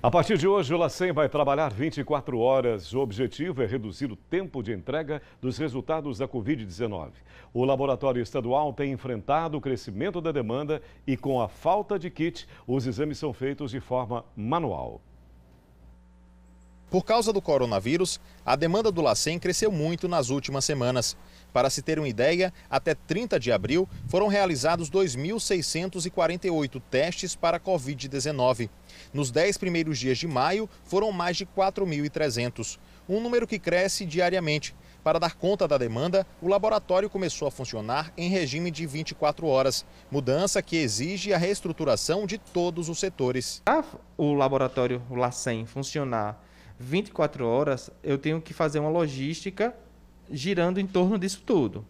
A partir de hoje, o LACEN vai trabalhar 24 horas. O objetivo é reduzir o tempo de entrega dos resultados da Covid-19. O laboratório estadual tem enfrentado o crescimento da demanda e, com a falta de kit, os exames são feitos de forma manual. Por causa do coronavírus, a demanda do LACEN cresceu muito nas últimas semanas. Para se ter uma ideia, até 30 de abril foram realizados 2.648 testes para Covid-19. Nos 10 primeiros dias de maio, foram mais de 4.300, um número que cresce diariamente. Para dar conta da demanda, o laboratório começou a funcionar em regime de 24 horas, mudança que exige a reestruturação de todos os setores. Para O laboratório LACEN funcionar 24 horas eu tenho que fazer uma logística girando em torno disso tudo,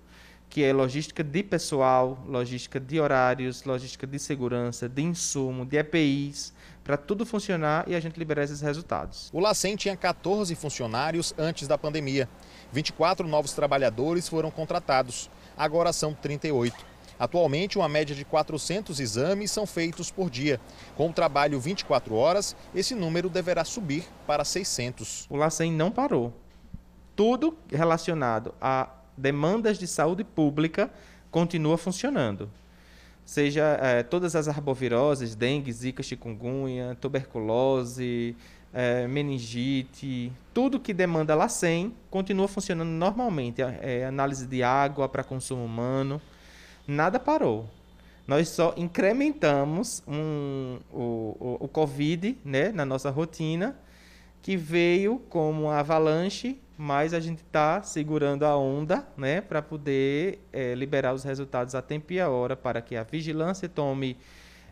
que é logística de pessoal, logística de horários, logística de segurança, de insumo, de EPIs, para tudo funcionar e a gente liberar esses resultados. O Lacem tinha 14 funcionários antes da pandemia. 24 novos trabalhadores foram contratados. Agora são 38. Atualmente, uma média de 400 exames são feitos por dia. Com o trabalho 24 horas, esse número deverá subir para 600. O LACEN não parou. Tudo relacionado a demandas de saúde pública continua funcionando. Seja é, todas as arboviroses, dengue, zika, chikungunya, tuberculose, é, meningite, tudo que demanda LACEN continua funcionando normalmente. É, é análise de água para consumo humano nada parou. Nós só incrementamos um, o, o, o Covid né, na nossa rotina, que veio como uma avalanche, mas a gente está segurando a onda né, para poder é, liberar os resultados a tempo e a hora para que a vigilância tome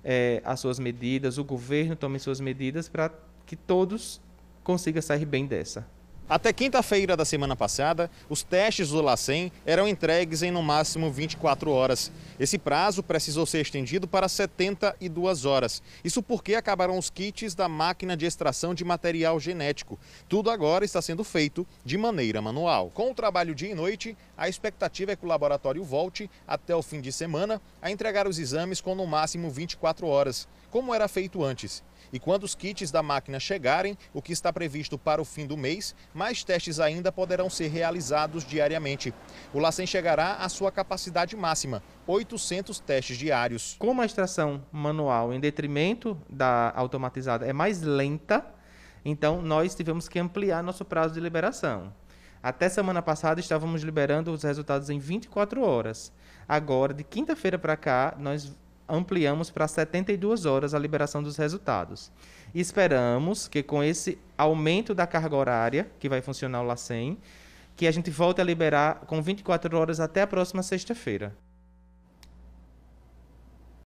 é, as suas medidas, o governo tome suas medidas para que todos consigam sair bem dessa. Até quinta-feira da semana passada, os testes do LACEN eram entregues em no máximo 24 horas. Esse prazo precisou ser estendido para 72 horas. Isso porque acabaram os kits da máquina de extração de material genético. Tudo agora está sendo feito de maneira manual. Com o trabalho dia e noite, a expectativa é que o laboratório volte até o fim de semana a entregar os exames com no máximo 24 horas, como era feito antes. E quando os kits da máquina chegarem, o que está previsto para o fim do mês, mais testes ainda poderão ser realizados diariamente. O LACEN chegará à sua capacidade máxima, 800 testes diários. Como a extração manual, em detrimento da automatizada, é mais lenta, então nós tivemos que ampliar nosso prazo de liberação. Até semana passada estávamos liberando os resultados em 24 horas. Agora, de quinta-feira para cá, nós ampliamos para 72 horas a liberação dos resultados. esperamos que com esse aumento da carga horária, que vai funcionar o LACEN, que a gente volte a liberar com 24 horas até a próxima sexta-feira.